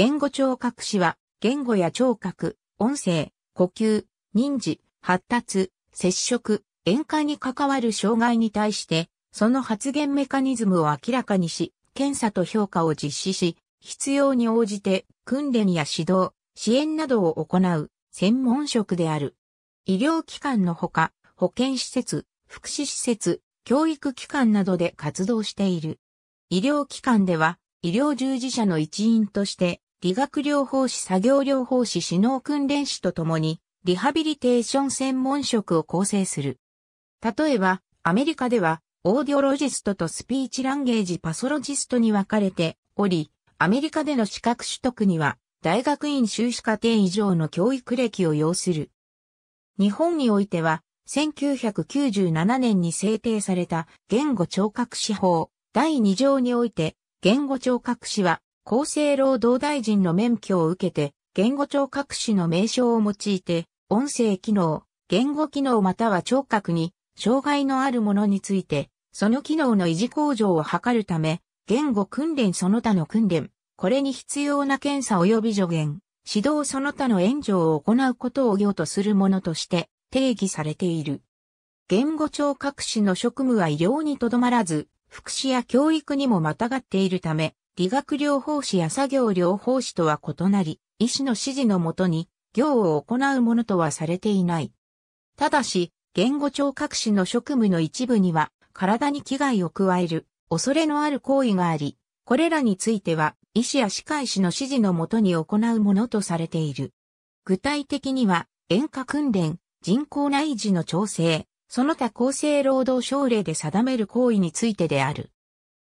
言語聴覚士は、言語や聴覚、音声、呼吸、認知、発達、接触、演歌に関わる障害に対して、その発言メカニズムを明らかにし、検査と評価を実施し、必要に応じて訓練や指導、支援などを行う専門職である。医療機関のほか、保健施設、福祉施設、教育機関などで活動している。医療機関では、医療従事者の一員として、理学療法士作業療法士指導訓練士とともに、リハビリテーション専門職を構成する。例えば、アメリカでは、オーディオロジストとスピーチランゲージパソロジストに分かれており、アメリカでの資格取得には、大学院修士課程以上の教育歴を要する。日本においては、1997年に制定された言語聴覚士法第2条において、言語聴覚士は厚生労働大臣の免許を受けて、言語聴覚士の名称を用いて、音声機能、言語機能または聴覚に、障害のあるものについて、その機能の維持向上を図るため、言語訓練その他の訓練、これに必要な検査及び助言、指導その他の援助を行うことを業とするものとして定義されている。言語聴覚士の職務は医療にとどまらず、福祉や教育にもまたがっているため、理学療法士や作業療法士とは異なり、医師の指示のもとに、業を行うものとはされていない。ただし、言語聴覚士の職務の一部には、体に危害を加える、恐れのある行為があり、これらについては、医師や歯科医師の指示のもとに行うものとされている。具体的には、演歌訓練、人口内耳の調整、その他厚生労働省令で定める行為についてである。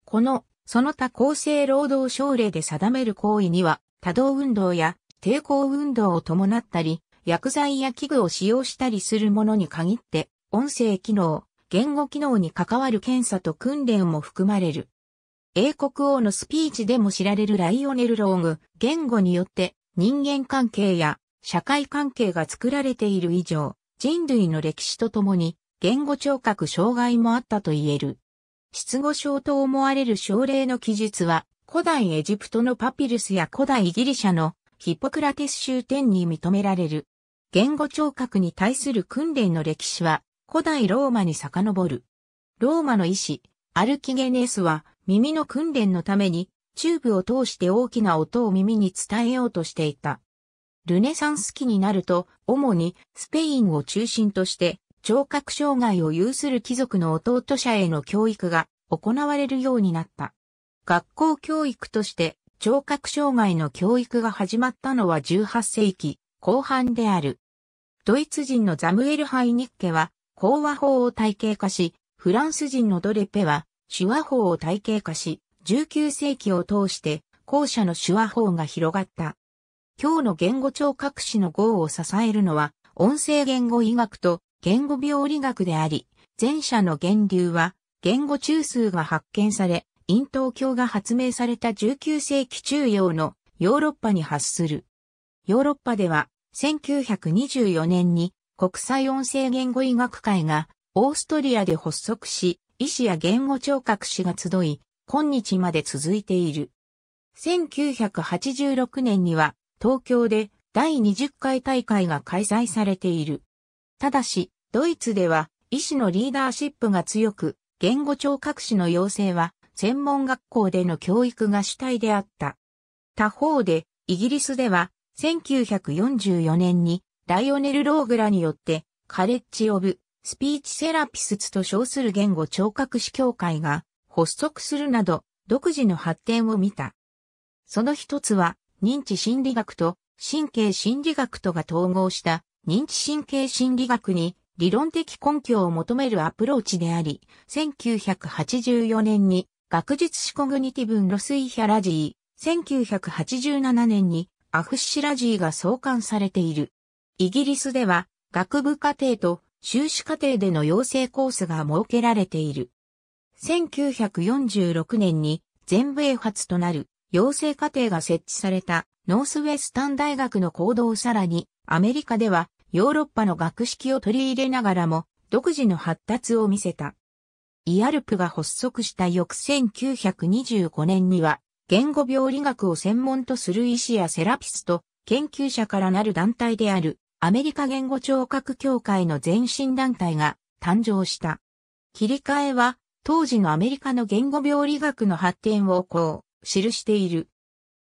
このその他厚生労働省令で定める行為には、多動運動や抵抗運動を伴ったり、薬剤や器具を使用したりするものに限って、音声機能、言語機能に関わる検査と訓練も含まれる。英国王のスピーチでも知られるライオネル・ローグ、言語によって人間関係や社会関係が作られている以上、人類の歴史とともに言語聴覚障害もあったと言える。失語症と思われる症例の記述は、古代エジプトのパピルスや古代ギリシャのヒポクラテス終点に認められる。言語聴覚に対する訓練の歴史は古代ローマに遡る。ローマの医師、アルキゲネスは耳の訓練のためにチューブを通して大きな音を耳に伝えようとしていた。ルネサンス期になると主にスペインを中心として聴覚障害を有する貴族の弟者への教育が行われるようになった。学校教育として聴覚障害の教育が始まったのは18世紀後半である。ドイツ人のザムエル・ハイニッケは講話法を体系化し、フランス人のドレペは手話法を体系化し、19世紀を通して後者の手話法が広がった。今日の言語聴覚士の号を支えるのは音声言語医学と言語病理学であり、前者の源流は、言語中枢が発見され、咽頭鏡が発明された19世紀中央のヨーロッパに発する。ヨーロッパでは、1924年に国際音声言語医学会がオーストリアで発足し、医師や言語聴覚士が集い、今日まで続いている。1986年には東京で第20回大会が開催されている。ただし、ドイツでは医師のリーダーシップが強く、言語聴覚士の養成は専門学校での教育が主体であった。他方で、イギリスでは1944年にライオネル・ローグラによってカレッジ・オブ・スピーチ・セラピスツと称する言語聴覚士協会が発足するなど独自の発展を見た。その一つは認知心理学と神経心理学とが統合した認知神経心理学に理論的根拠を求めるアプローチであり、1984年に学術史コグニティブン・ロスイヒャラジー、1987年にアフシラジーが創刊されている。イギリスでは学部課程と修士課程での養成コースが設けられている。1946年に全米初となる養成課程が設置されたノースウェスタン大学の行動さらにアメリカではヨーロッパの学識を取り入れながらも、独自の発達を見せた。イアルプが発足した翌1925年には、言語病理学を専門とする医師やセラピスト、研究者からなる団体である、アメリカ言語聴覚協会の前身団体が誕生した。切り替えは、当時のアメリカの言語病理学の発展をこう、記している。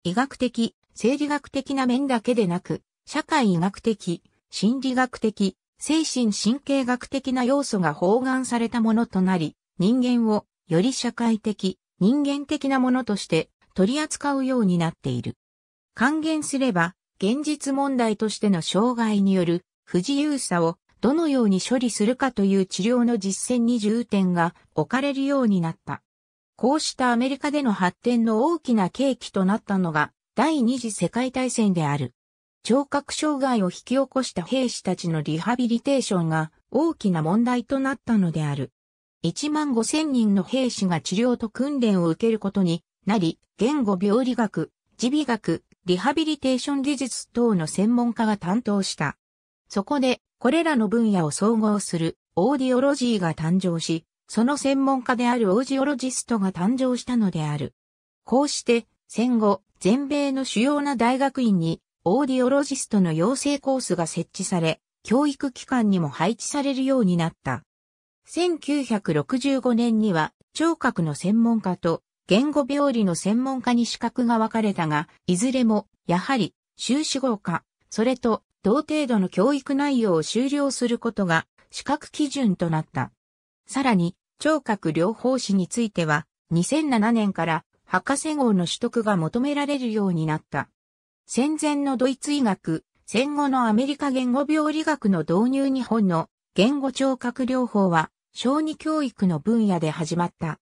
医学的、生理学的な面だけでなく、社会医学的、心理学的、精神神経学的な要素が包含されたものとなり、人間をより社会的、人間的なものとして取り扱うようになっている。還元すれば、現実問題としての障害による不自由さをどのように処理するかという治療の実践に重点が置かれるようになった。こうしたアメリカでの発展の大きな契機となったのが第二次世界大戦である。聴覚障害を引き起こした兵士たちのリハビリテーションが大きな問題となったのである。1万5千人の兵士が治療と訓練を受けることになり、言語病理学、耳鼻学、リハビリテーション技術等の専門家が担当した。そこで、これらの分野を総合するオーディオロジーが誕生し、その専門家であるオージオロジストが誕生したのである。こうして、戦後、全米の主要な大学院にオーディオロジストの養成コースが設置され、教育機関にも配置されるようになった。1965年には聴覚の専門家と言語病理の専門家に資格が分かれたが、いずれも、やはり、修士号か、それと、同程度の教育内容を終了することが、資格基準となった。さらに、聴覚療法士については、2007年から、博士号の取得が求められるようになった。戦前のドイツ医学、戦後のアメリカ言語病理学の導入日本の言語聴覚療法は小児教育の分野で始まった。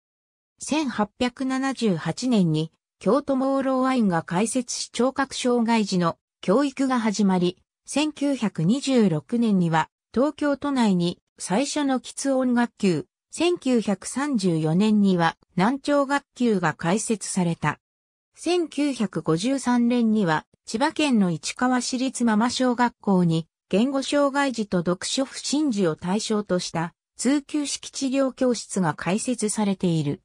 1878年に京都モーローワインが開設し聴覚障害児の教育が始まり、1926年には東京都内に最初の喫音学級、1934年には南聴学級が開設された。1953年には千葉県の市川市立ママ小学校に言語障害児と読書不審児を対象とした通級式治療教室が開設されている。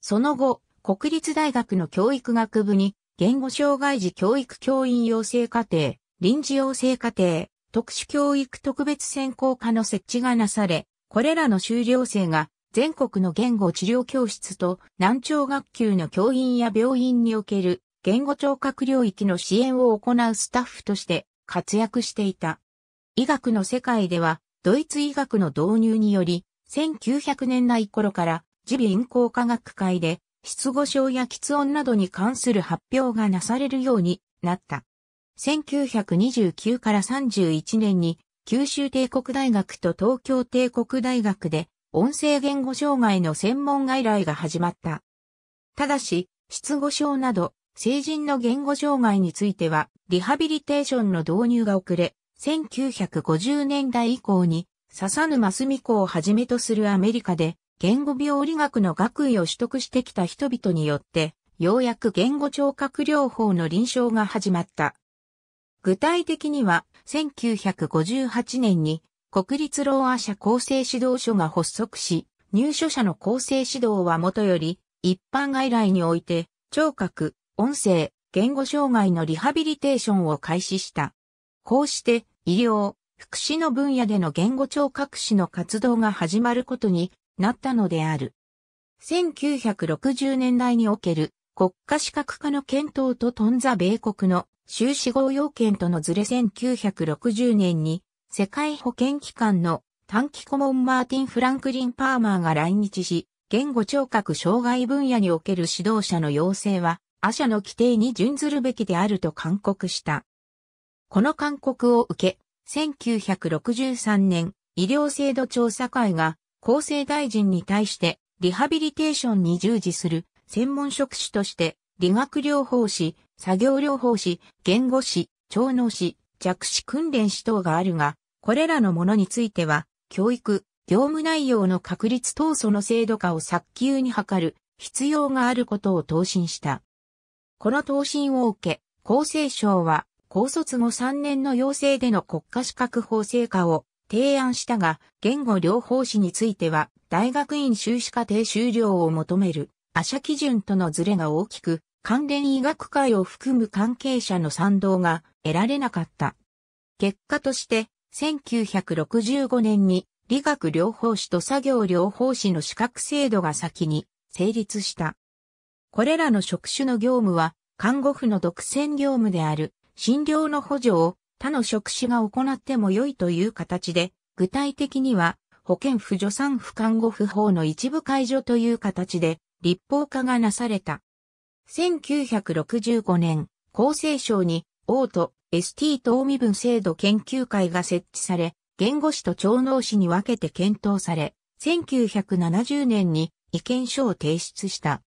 その後、国立大学の教育学部に言語障害児教育教員養成課程、臨時養成課程、特殊教育特別専攻科の設置がなされ、これらの修了生が全国の言語治療教室と難聴学級の教員や病院における言語聴覚領域の支援を行うスタッフとして活躍していた。医学の世界では、ドイツ医学の導入により、1900年代頃から耳鼻咽喉科学会で、失語症や喫音などに関する発表がなされるようになった。1929から31年に、九州帝国大学と東京帝国大学で音声言語障害の専門外来が始まった。ただし、失語症など、成人の言語障害については、リハビリテーションの導入が遅れ、1950年代以降に、笹沼澄子をはじめとするアメリカで、言語病理学の学位を取得してきた人々によって、ようやく言語聴覚療法の臨床が始まった。具体的には、1958年に国立ローア社構成指導所が発足し、入所者の構成指導はもとより、一般外来において、聴覚、音声、言語障害のリハビリテーションを開始した。こうして、医療、福祉の分野での言語聴覚士の活動が始まることになったのである。1960年代における国家資格化の検討とトンザ米国の修士号要件とのずれ1960年に世界保健機関の短期顧問マーティン・フランクリン・パーマーが来日し、言語聴覚障害分野における指導者の要請は、アャの規定に準ずるべきであると勧告した。この勧告を受け、1963年、医療制度調査会が厚生大臣に対してリハビリテーションに従事する専門職種として理学療法士、作業療法士、言語士、聴能士、弱視訓練士等があるが、これらのものについては、教育、業務内容の確立等その制度化を早急に図る必要があることを答申した。この答申を受け、厚生省は、高卒後3年の要請での国家資格法制化を提案したが、言語療法士については、大学院修士課程修了を求める、アシャ基準とのズレが大きく、関連医学会を含む関係者の賛同が得られなかった。結果として、1965年に理学療法士と作業療法士の資格制度が先に成立した。これらの職種の業務は看護婦の独占業務である診療の補助を他の職種が行っても良いという形で、具体的には保健婦助産婦看護婦法の一部解除という形で立法化がなされた。1965年、厚生省に、王と ST 等身分制度研究会が設置され、言語士と聴能士に分けて検討され、1970年に意見書を提出した。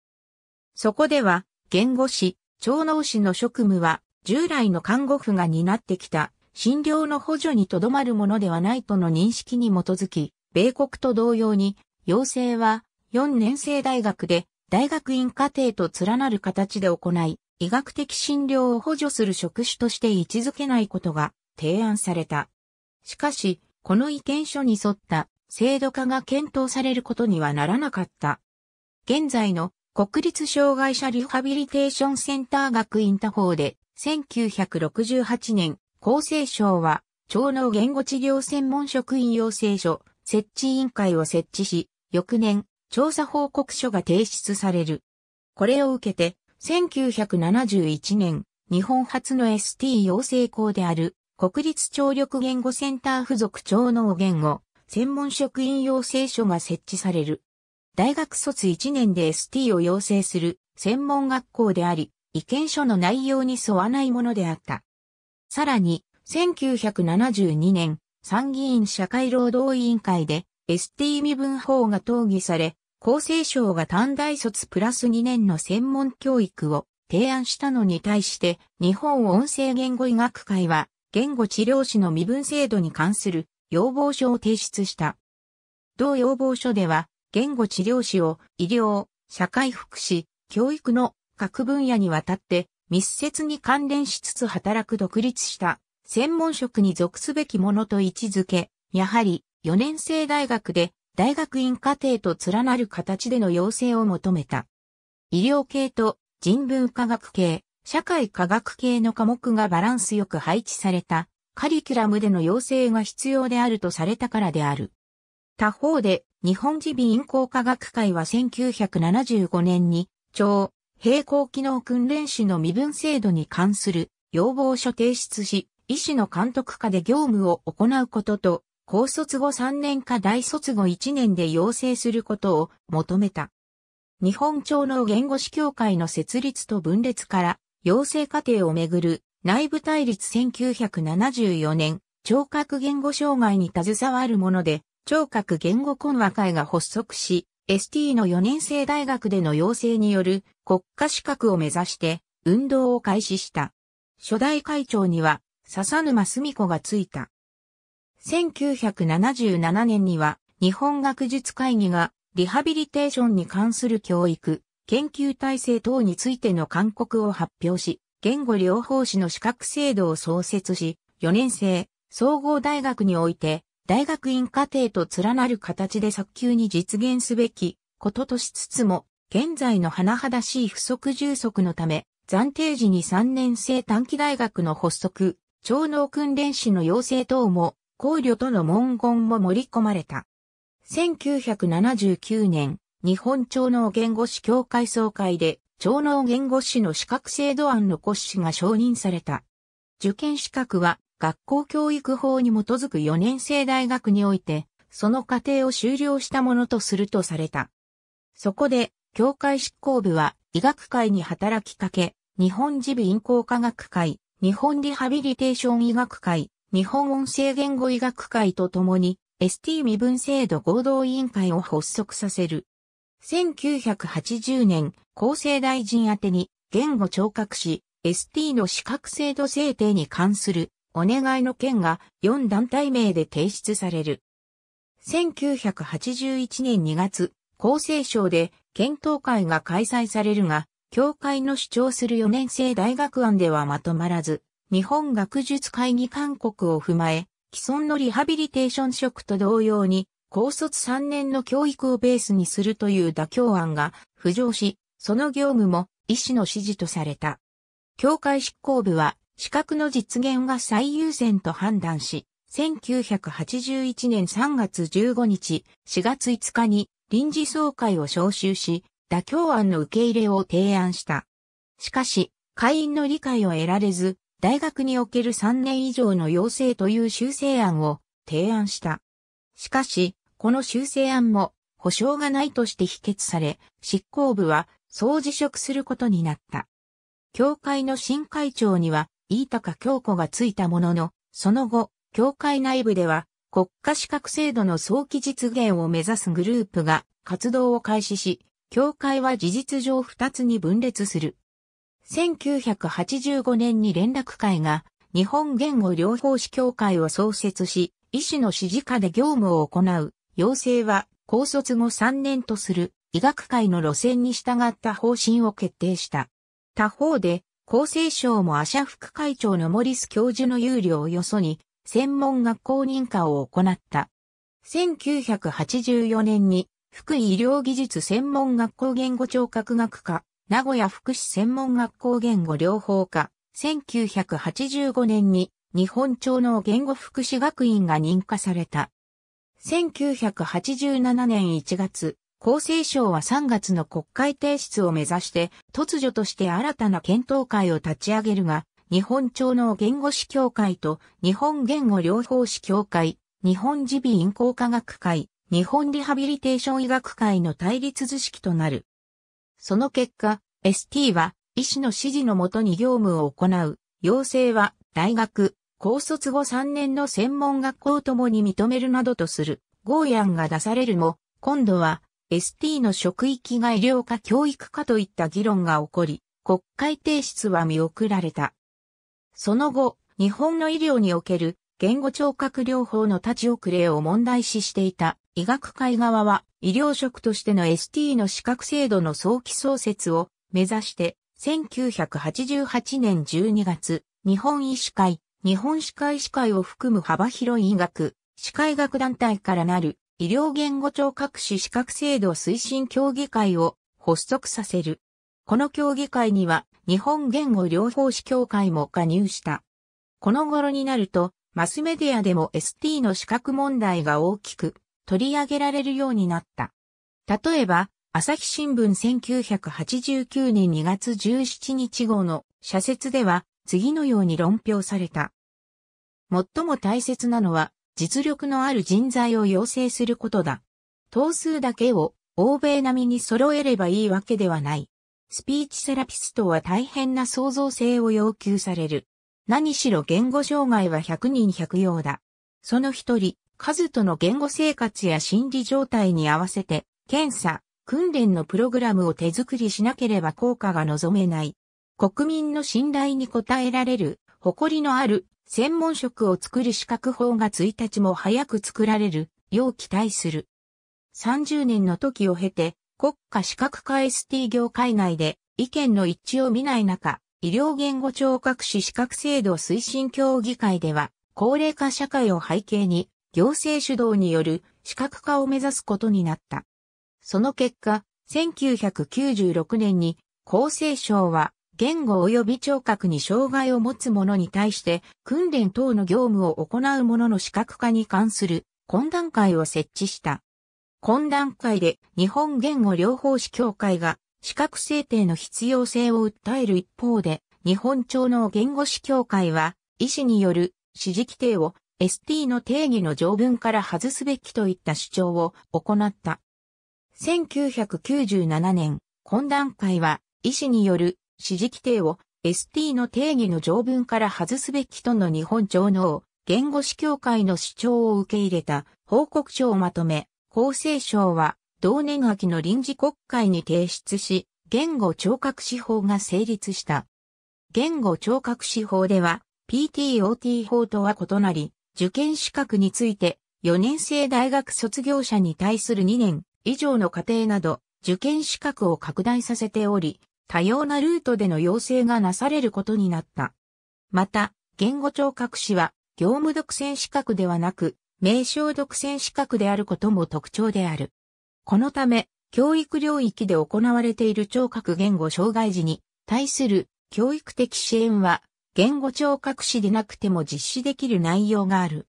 そこでは、言語士、聴能士の職務は、従来の看護婦が担ってきた診療の補助にとどまるものではないとの認識に基づき、米国と同様に、要請は4年生大学で大学院課程と連なる形で行い、医学的診療を補助する職種として位置づけないことが提案された。しかし、この意見書に沿った制度化が検討されることにはならなかった。現在の国立障害者リハビリテーションセンター学院他方で1968年厚生省は超能言語治療専門職員養成所設置委員会を設置し翌年調査報告書が提出される。これを受けて1971年、日本初の ST 養成校である国立聴力言語センター付属聴能言語専門職員養成所が設置される。大学卒1年で ST を養成する専門学校であり、意見書の内容に沿わないものであった。さらに、1972年、参議院社会労働委員会で ST 身分法が討議され、厚生省が短大卒プラス2年の専門教育を提案したのに対して日本音声言語医学会は言語治療士の身分制度に関する要望書を提出した。同要望書では言語治療士を医療、社会福祉、教育の各分野にわたって密接に関連しつつ働く独立した専門職に属すべきものと位置づけ、やはり4年生大学で大学院課程と連なる形での要請を求めた。医療系と人文科学系、社会科学系の科目がバランスよく配置されたカリキュラムでの要請が必要であるとされたからである。他方で日本耳鼻咽喉科学会は1975年に超平行機能訓練士の身分制度に関する要望書提出し、医師の監督下で業務を行うことと高卒後3年か大卒後1年で要請することを求めた。日本庁の言語士協会の設立と分裂から、要請過程をめぐる内部対立1974年、聴覚言語障害に携わるもので、聴覚言語懇話会が発足し、ST の4年生大学での要請による国家資格を目指して運動を開始した。初代会長には笹沼澄子がついた。1977年には日本学術会議がリハビリテーションに関する教育、研究体制等についての勧告を発表し、言語療法士の資格制度を創設し、4年生、総合大学において、大学院課程と連なる形で早急に実現すべきこととしつつも、現在の甚だしい不足充足のため、暫定時に3年生短期大学の発足、超能訓練士の養成等も考慮との文言も盛り込まれた。1979年、日本超能言語士協会総会で、超能言語士の資格制度案の骨子が承認された。受験資格は、学校教育法に基づく4年生大学において、その過程を終了したものとするとされた。そこで、協会執行部は、医学会に働きかけ、日本自備咽喉科学会、日本リハビリテーション医学会、日本音声言語医学会と共に ST 身分制度合同委員会を発足させる。1980年、厚生大臣宛てに言語聴覚士 ST の資格制度制定に関するお願いの件が4団体名で提出される。1981年2月、厚生省で検討会が開催されるが、協会の主張する4年生大学案ではまとまらず、日本学術会議勧告を踏まえ、既存のリハビリテーション職と同様に、高卒3年の教育をベースにするという妥協案が浮上し、その業務も医師の指示とされた。協会執行部は、資格の実現が最優先と判断し、1981年3月15日、4月5日に臨時総会を招集し、妥協案の受け入れを提案した。しかし、会員の理解を得られず、大学における3年以上の要請という修正案を提案した。しかし、この修正案も保証がないとして否決され、執行部は総辞職することになった。教会の新会長には、飯高京子がついたものの、その後、教会内部では、国家資格制度の早期実現を目指すグループが活動を開始し、教会は事実上二つに分裂する。1985年に連絡会が日本言語療法士協会を創設し、医師の指示下で業務を行う、要請は高卒後3年とする医学会の路線に従った方針を決定した。他方で、厚生省もアシャ副会長のモリス教授の有料をよそに、専門学校認可を行った。1984年に、福井医療技術専門学校言語聴覚学科名古屋福祉専門学校言語療法科、1985年に日本町の言語福祉学院が認可された。1987年1月、厚生省は3月の国会提出を目指して突如として新たな検討会を立ち上げるが、日本町の言語士協会と日本言語療法士協会、日本耳鼻咽喉科学会、日本リハビリテーション医学会の対立図式となる。その結果、ST は医師の指示のもとに業務を行う。要請は大学、高卒後3年の専門学校ともに認めるなどとする。ゴーヤが出されるも、今度は ST の職域が医療か教育かといった議論が起こり、国会提出は見送られた。その後、日本の医療における言語聴覚療法の立ち遅れを問題視していた医学会側は医療職としての ST の資格制度の早期創設を目指して1988年12月日本医師会、日本歯科医師会を含む幅広い医学、歯科医学団体からなる医療言語聴覚士資格制度推進協議会を発足させる。この協議会には日本言語療法士協会も加入した。この頃になるとマスメディアでも ST の資格問題が大きく取り上げられるようになった。例えば、朝日新聞1989年2月17日号の社説では次のように論評された。最も大切なのは実力のある人材を養成することだ。頭数だけを欧米並みに揃えればいいわけではない。スピーチセラピストは大変な創造性を要求される。何しろ言語障害は100人100用だ。その一人、カズとの言語生活や心理状態に合わせて、検査、訓練のプログラムを手作りしなければ効果が望めない。国民の信頼に応えられる、誇りのある、専門職を作る資格法が1日も早く作られる、よう期待する。30年の時を経て、国家資格化 ST 業界内で意見の一致を見ない中、医療言語聴覚士資格制度推進協議会では、高齢化社会を背景に、行政主導による資格化を目指すことになった。その結果、1996年に厚生省は言語及び聴覚に障害を持つ者に対して訓練等の業務を行う者の資格化に関する懇談会を設置した。懇談会で日本言語療法士協会が資格制定の必要性を訴える一方で、日本庁の言語士協会は、医師による指示規定を ST の定義の条文から外すべきといった主張を行った。1997年、懇談会は、医師による指示規定を ST の定義の条文から外すべきとの日本庁の言語士協会の主張を受け入れた報告書をまとめ、厚生省は同年秋の臨時国会に提出し、言語聴覚司法が成立した。言語聴覚司法では、PTOT 法とは異なり、受験資格について、4年生大学卒業者に対する2年以上の過程など、受験資格を拡大させており、多様なルートでの要請がなされることになった。また、言語聴覚士は、業務独占資格ではなく、名称独占資格であることも特徴である。このため、教育領域で行われている聴覚言語障害児に対する教育的支援は、言語聴覚士でなくても実施できる内容がある。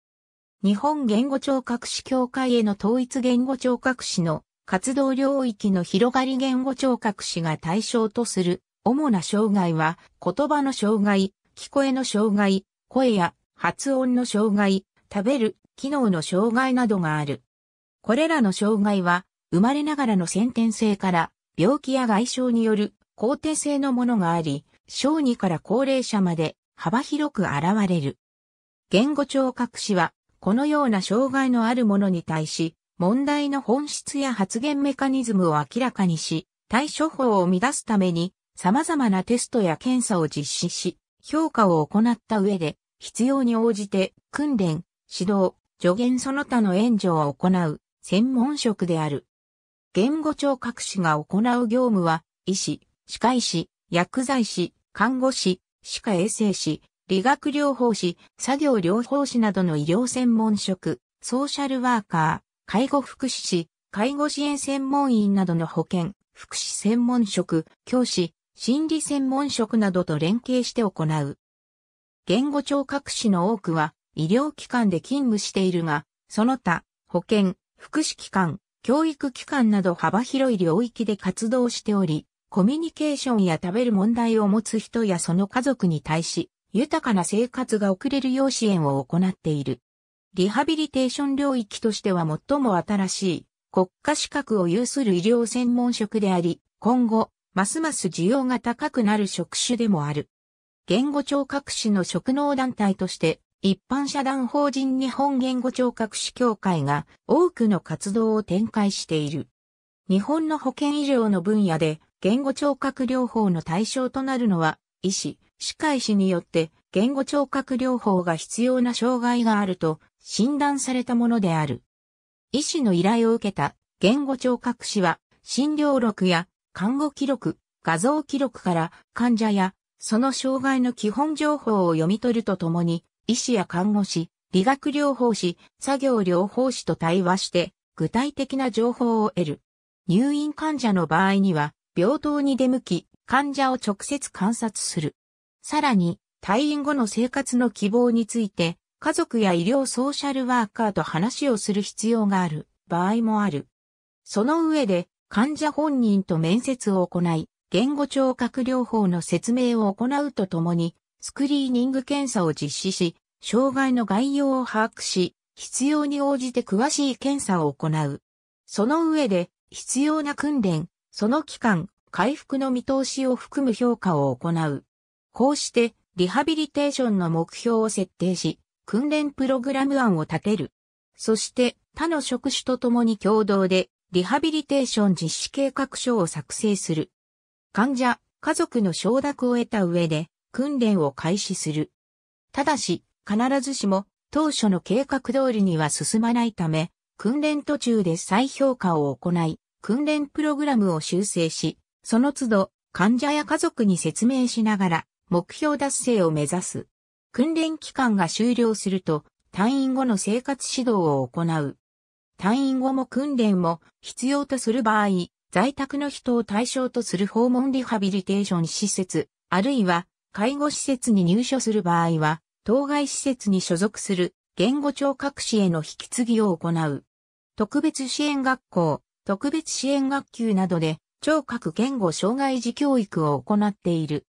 日本言語聴覚士協会への統一言語聴覚士の活動領域の広がり言語聴覚士が対象とする主な障害は言葉の障害、聞こえの障害、声や発音の障害、食べる、機能の障害などがある。これらの障害は生まれながらの先天性から病気や外傷による後天性のものがあり、小児から高齢者まで幅広く現れる。言語聴覚士は、このような障害のあるものに対し、問題の本質や発言メカニズムを明らかにし、対処法を乱すために、様々なテストや検査を実施し、評価を行った上で、必要に応じて訓練、指導、助言その他の援助を行う、専門職である。言語聴覚士が行う業務は、医師、歯科医師、薬剤師、看護師、歯科衛生士、理学療法士、作業療法士などの医療専門職、ソーシャルワーカー、介護福祉士、介護支援専門員などの保健、福祉専門職、教師、心理専門職などと連携して行う。言語聴覚士の多くは医療機関で勤務しているが、その他、保健、福祉機関、教育機関など幅広い領域で活動しており、コミュニケーションや食べる問題を持つ人やその家族に対し、豊かな生活が送れるよう支援を行っている。リハビリテーション領域としては最も新しい国家資格を有する医療専門職であり、今後、ますます需要が高くなる職種でもある。言語聴覚士の職能団体として、一般社団法人日本言語聴覚士協会が多くの活動を展開している。日本の保健医療の分野で言語聴覚療法の対象となるのは、医師、歯科医師によって言語聴覚療法が必要な障害があると診断されたものである。医師の依頼を受けた言語聴覚士は診療録や看護記録、画像記録から患者やその障害の基本情報を読み取るとともに医師や看護師、理学療法士、作業療法士と対話して具体的な情報を得る。入院患者の場合には、病棟に出向き、患者を直接観察する。さらに、退院後の生活の希望について、家族や医療ソーシャルワーカーと話をする必要がある場合もある。その上で、患者本人と面接を行い、言語聴覚療法の説明を行うとともに、スクリーニング検査を実施し、障害の概要を把握し、必要に応じて詳しい検査を行う。その上で、必要な訓練、その期間、回復の見通しを含む評価を行う。こうして、リハビリテーションの目標を設定し、訓練プログラム案を立てる。そして、他の職種と共に共同で、リハビリテーション実施計画書を作成する。患者、家族の承諾を得た上で、訓練を開始する。ただし、必ずしも当初の計画通りには進まないため、訓練途中で再評価を行い、訓練プログラムを修正し、その都度患者や家族に説明しながら目標達成を目指す。訓練期間が終了すると退院後の生活指導を行う。退院後も訓練も必要とする場合、在宅の人を対象とする訪問リハビリテーション施設、あるいは介護施設に入所する場合は、当該施設に所属する言語聴覚士への引き継ぎを行う。特別支援学校、特別支援学級などで聴覚言語障害児教育を行っている。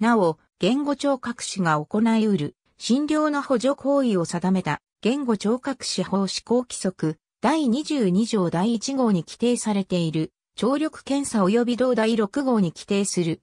なお、言語聴覚士が行い得る診療の補助行為を定めた言語聴覚士法施行規則第22条第1号に規定されている聴力検査及び同第6号に規定する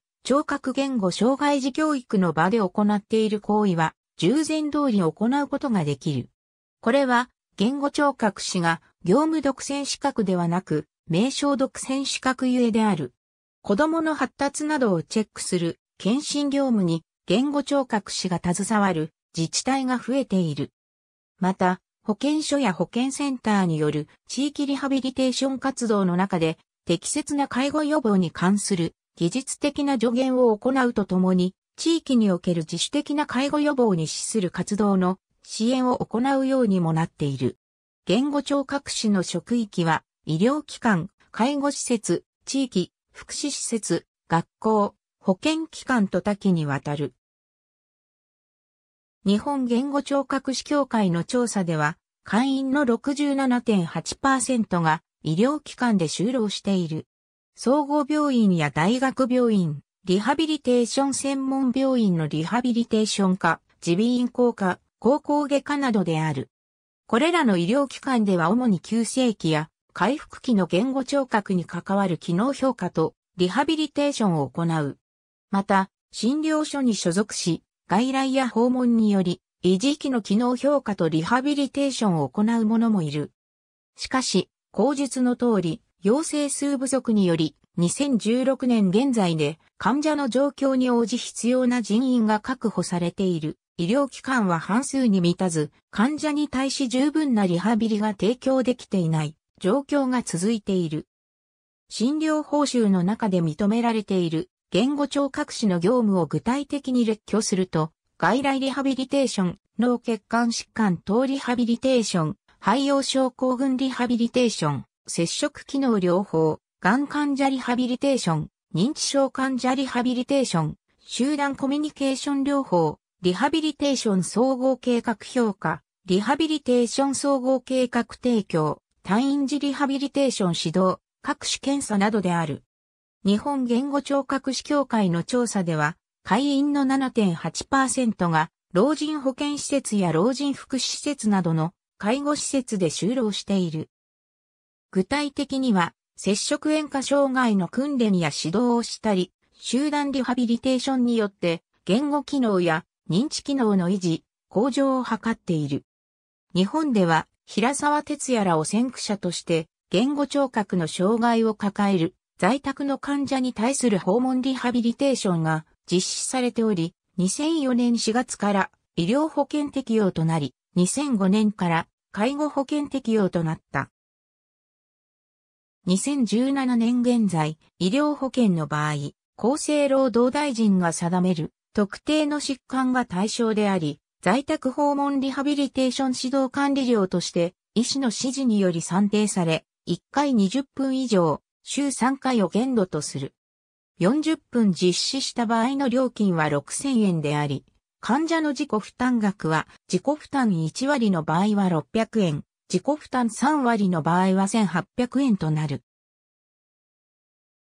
聴覚言語障害児教育の場で行っている行為は、従前通り行うことができる。これは、言語聴覚士が業務独占資格ではなく、名称独占資格ゆえである。子供の発達などをチェックする検診業務に言語聴覚士が携わる自治体が増えている。また、保健所や保健センターによる地域リハビリテーション活動の中で適切な介護予防に関する技術的な助言を行うとともに、地域における自主的な介護予防に資する活動の支援を行うようにもなっている。言語聴覚士の職域は、医療機関、介護施設、地域、福祉施設、学校、保健機関と多岐にわたる。日本言語聴覚士協会の調査では、会員の67.8%が医療機関で就労している。総合病院や大学病院、リハビリテーション専門病院のリハビリテーション科、耳鼻咽喉科、高校外科などである。これらの医療機関では主に急性期や回復期の言語聴覚に関わる機能評価とリハビリテーションを行う。また、診療所に所属し、外来や訪問により、維持期の機能評価とリハビリテーションを行う者もいる。しかし、口述の通り、陽性数不足により、2016年現在で患者の状況に応じ必要な人員が確保されている。医療機関は半数に満たず、患者に対し十分なリハビリが提供できていない状況が続いている。診療報酬の中で認められている言語聴覚士の業務を具体的に列挙すると、外来リハビリテーション、脳血管疾患等リハビリテーション、肺葉症候群リハビリテーション、接触機能療法、がん患者リハビリテーション、認知症患者リハビリテーション、集団コミュニケーション療法、リハビリテーション総合計画評価、リハビリテーション総合計画提供、退院時リハビリテーション指導、各種検査などである。日本言語聴覚士協会の調査では、会員の7.8%が、老人保健施設や老人福祉施設などの介護施設で就労している。具体的には、接触炎化障害の訓練や指導をしたり、集団リハビリテーションによって、言語機能や認知機能の維持、向上を図っている。日本では、平沢哲也らを先駆者として、言語聴覚の障害を抱える在宅の患者に対する訪問リハビリテーションが実施されており、2004年4月から医療保険適用となり、2005年から介護保険適用となった。2017年現在、医療保険の場合、厚生労働大臣が定める特定の疾患が対象であり、在宅訪問リハビリテーション指導管理料として医師の指示により算定され、1回20分以上、週3回を限度とする。40分実施した場合の料金は6000円であり、患者の自己負担額は自己負担1割の場合は600円、自己負担3割の場合は1800円となる。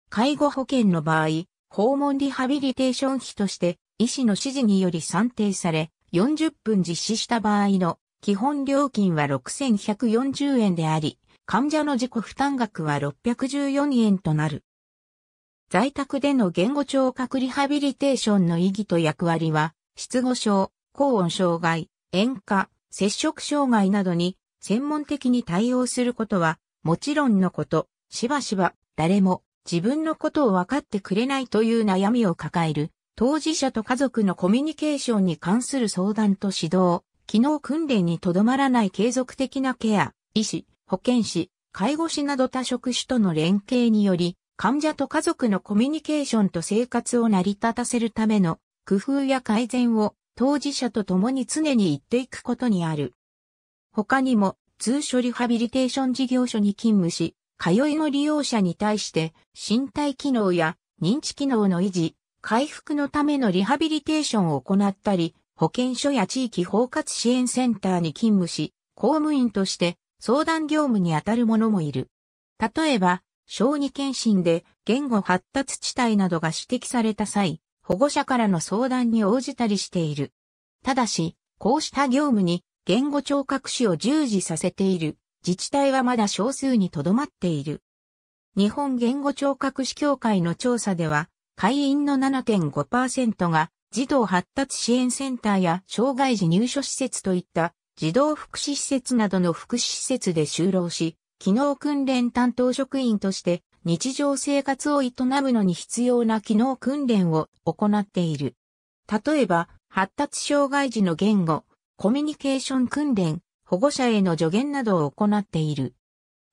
介護保険の場合、訪問リハビリテーション費として医師の指示により算定され、40分実施した場合の基本料金は6140円であり、患者の自己負担額は614円となる。在宅での言語聴覚リハビリテーションの意義と役割は、失語症、高音障害、嚥化、摂食障害などに専門的に対応することは、もちろんのこと、しばしば誰も自分のことを分かってくれないという悩みを抱える、当事者と家族のコミュニケーションに関する相談と指導、機能訓練にとどまらない継続的なケア、医師、保健師、介護士など他職種との連携により、患者と家族のコミュニケーションと生活を成り立たせるための工夫や改善を当事者と共に常に言っていくことにある。他にも通所リハビリテーション事業所に勤務し、通いの利用者に対して身体機能や認知機能の維持、回復のためのリハビリテーションを行ったり、保健所や地域包括支援センターに勤務し、公務員として相談業務に当たる者もいる。例えば、小児検診で言語発達地帯などが指摘された際、保護者からの相談に応じたりしている。ただし、こうした業務に言語聴覚士を従事させている自治体はまだ少数にとどまっている。日本言語聴覚士協会の調査では、会員の7.5%が児童発達支援センターや障害児入所施設といった児童福祉施設などの福祉施設で就労し、機能訓練担当職員として日常生活を営むのに必要な機能訓練を行っている。例えば、発達障害児の言語、コミュニケーション訓練、保護者への助言などを行っている。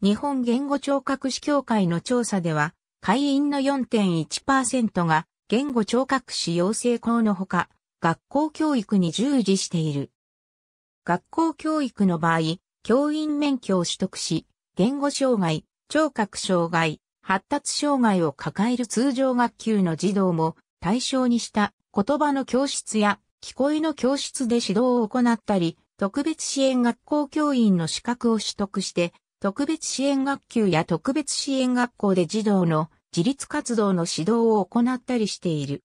日本言語聴覚士協会の調査では、会員の4.1%が言語聴覚士養成校のほか、学校教育に従事している。学校教育の場合、教員免許を取得し、言語障害、聴覚障害、発達障害を抱える通常学級の児童も対象にした言葉の教室や聞こえの教室で指導を行ったり、特別支援学校教員の資格を取得して、特別支援学級や特別支援学校で児童の自立活動の指導を行ったりしている。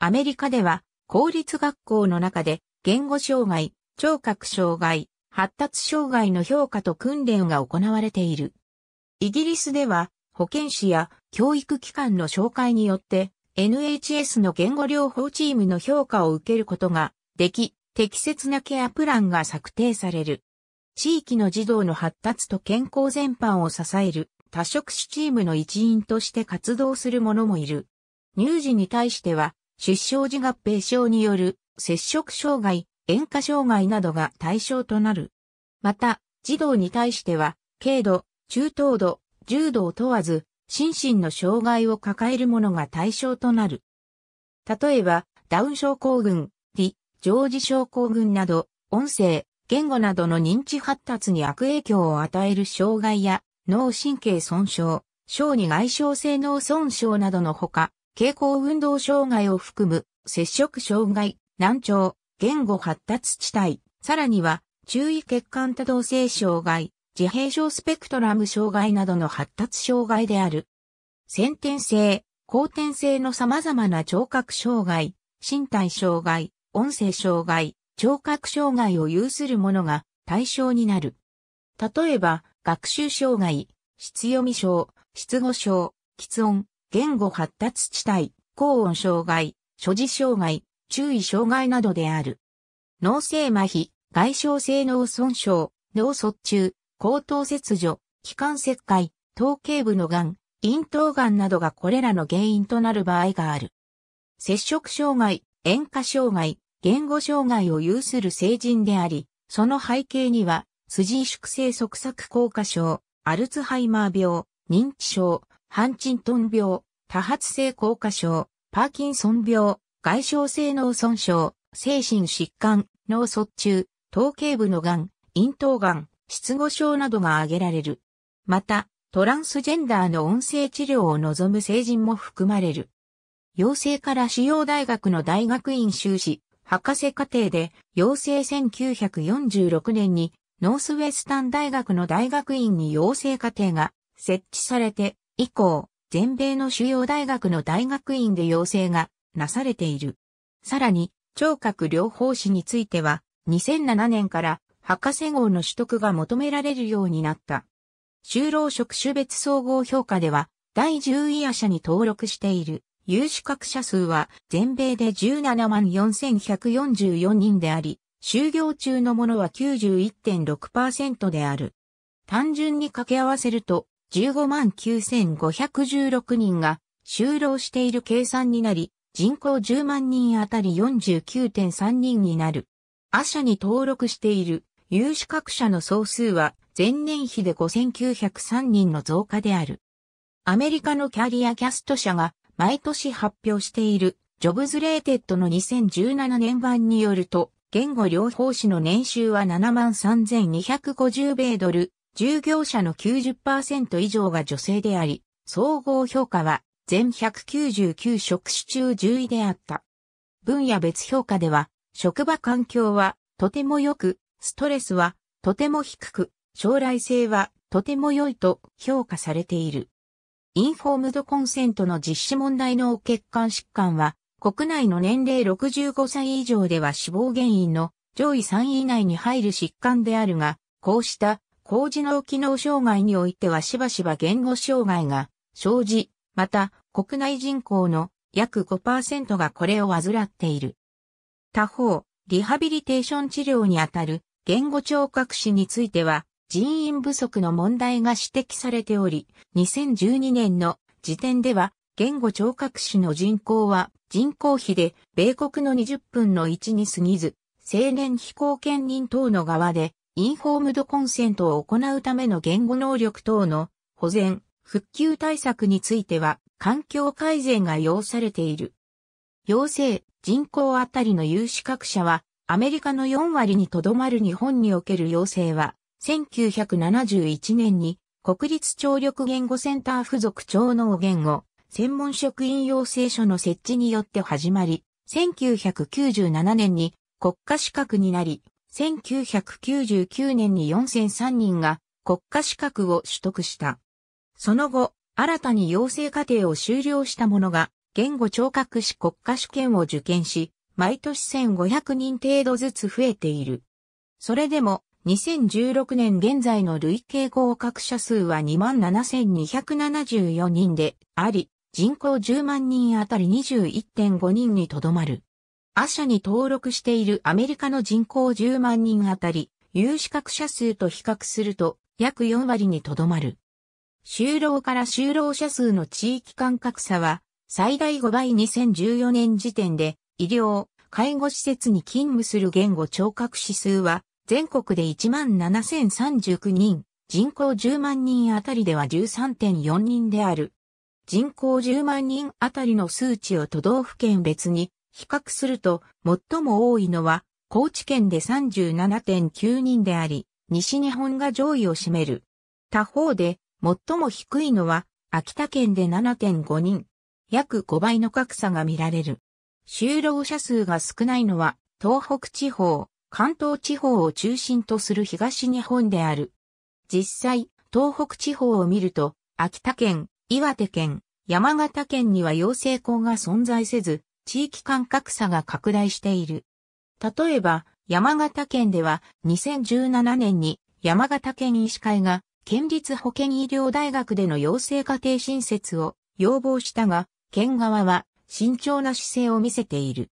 アメリカでは、公立学校の中で、言語障害、聴覚障害、発達障害の評価と訓練が行われている。イギリスでは、保健師や教育機関の紹介によって、NHS の言語療法チームの評価を受けることができ、適切なケアプランが策定される。地域の児童の発達と健康全般を支える多職種チームの一員として活動する者もいる。乳児に対しては、出生時合併症による接触障害、嚥化障害などが対象となる。また、児童に対しては、軽度、中等度、重度を問わず、心身の障害を抱える者が対象となる。例えば、ダウン症候群、リ、ジョージ症候群など、音声、言語などの認知発達に悪影響を与える障害や、脳神経損傷、小児外傷性脳損傷などのほか、傾向運動障害を含む、接触障害、難聴、言語発達地帯、さらには、注意欠陥多動性障害、自閉症スペクトラム障害などの発達障害である。先天性、後天性の様々な聴覚障害、身体障害、音声障害、聴覚障害を有するものが対象になる。例えば、学習障害、質読み症、失語症、喫音、言語発達地帯、高音障害、所持障害、注意障害などである。脳性麻痺、外傷性脳損傷、脳卒中、喉頭切除、気管切開、頭頸部の癌、咽頭癌などがこれらの原因となる場合がある。接触障害、塩化障害、言語障害を有する成人であり、その背景には、筋萎縮性側索硬化症、アルツハイマー病、認知症、ハンチントン病、多発性硬化症、パーキンソン病、外傷性脳損傷、精神疾患、脳卒中、頭頸部の癌、咽頭癌、失語症などが挙げられる。また、トランスジェンダーの音声治療を望む成人も含まれる。陽性から主要大学の大学院修士、博士課程で、陽性1946年に、ノースウェスタン大学の大学院に陽性課程が設置されて、以降、全米の主要大学の大学院で陽性がなされている。さらに、聴覚療法士については、2007年から博士号の取得が求められるようになった。就労職種別総合評価では、第10位夜社に登録している有資格者数は全米で17万4144人であり、就業中のものは91.6%である。単純に掛け合わせると15万9516人が就労している計算になり、人口10万人あたり49.3人になる。ア社に登録している有資格者の総数は前年比で5903人の増加である。アメリカのキャリアキャスト社が毎年発表しているジョブズレーテッドの2017年版によると、言語療法士の年収は73,250米ドル、従業者の90%以上が女性であり、総合評価は全199職種中10位であった。分野別評価では、職場環境はとても良く、ストレスはとても低く、将来性はとても良いと評価されている。インフォームドコンセントの実施問題の血管疾患は、国内の年齢65歳以上では死亡原因の上位3位以内に入る疾患であるが、こうした高次脳機能障害においてはしばしば言語障害が生じ、また国内人口の約5%がこれを患っている。他方、リハビリテーション治療にあたる言語聴覚士については、人員不足の問題が指摘されており、2012年の時点では、言語聴覚士の人口は人口比で米国の20分の1に過ぎず、青年非行権人等の側で、インフォームドコンセントを行うための言語能力等の保全、復旧対策については、環境改善が要されている。要請、人口あたりの有資格者は、アメリカの4割にとどまる日本における要請は、1971年に国立聴力言語センター付属聴能言語専門職員養成所の設置によって始まり、1997年に国家資格になり、1999年に4003人が国家資格を取得した。その後、新たに養成課程を修了した者が言語聴覚士国家試験を受験し、毎年1500人程度ずつ増えている。それでも、2016年現在の累計合格者数は27,274人であり、人口10万人あたり21.5人にとどまる。アシャに登録しているアメリカの人口10万人あたり、有資格者数と比較すると約4割にとどまる。就労から就労者数の地域間格差は最大5倍2014年時点で医療、介護施設に勤務する言語聴覚指数は、全国で17,039人、人口10万人あたりでは13.4人である。人口10万人あたりの数値を都道府県別に比較すると、最も多いのは、高知県で37.9人であり、西日本が上位を占める。他方で、最も低いのは、秋田県で7.5人。約5倍の格差が見られる。就労者数が少ないのは、東北地方、関東地方を中心とする東日本である。実際、東北地方を見ると、秋田県、岩手県、山形県には養成校が存在せず、地域間格差が拡大している。例えば、山形県では2017年に山形県医師会が県立保健医療大学での養成家庭新設を要望したが、県側は慎重な姿勢を見せている。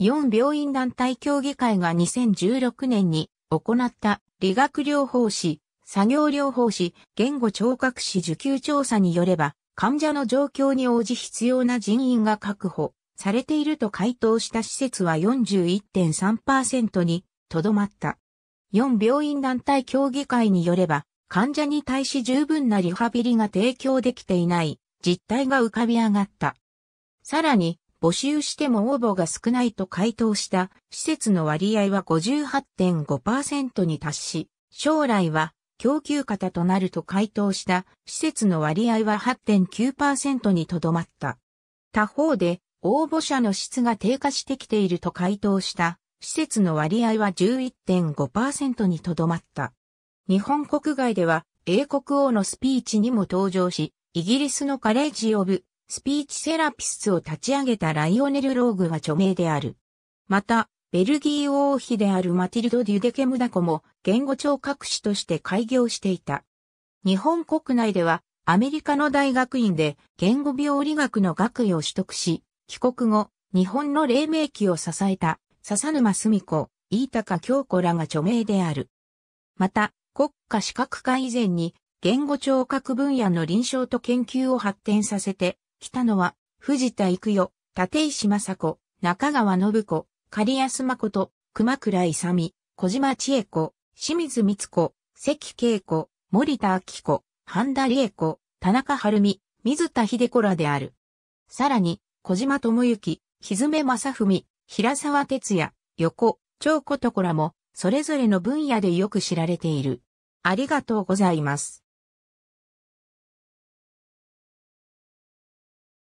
4病院団体協議会が2016年に行った理学療法士、作業療法士、言語聴覚士受給調査によれば、患者の状況に応じ必要な人員が確保されていると回答した施設は41.3%にとどまった。4病院団体協議会によれば、患者に対し十分なリハビリが提供できていない実態が浮かび上がった。さらに、募集しても応募が少ないと回答した施設の割合は58.5%に達し、将来は供給型となると回答した施設の割合は8.9%にとどまった。他方で応募者の質が低下してきていると回答した施設の割合は11.5%にとどまった。日本国外では英国王のスピーチにも登場し、イギリスのカレッジ・オブ・スピーチセラピスを立ち上げたライオネル・ローグは著名である。また、ベルギー王妃であるマティルド・デュデケムダコも言語聴覚士として開業していた。日本国内ではアメリカの大学院で言語病理学の学位を取得し、帰国後、日本の黎明期を支えた笹沼澄子、飯高京子らが著名である。また、国家資格化以前に言語聴覚分野の臨床と研究を発展させて来たのは、藤田育代、立石雅子、中川信子、狩安誠、熊倉勇、小島千恵子、清水光子、関恵子、森田明子、半田理恵子、田中晴美、水田秀子らである。さらに、小島智之、ひずめ正文、平沢哲也、横、長子とこらも、それぞれの分野でよく知られている。ありがとうございます。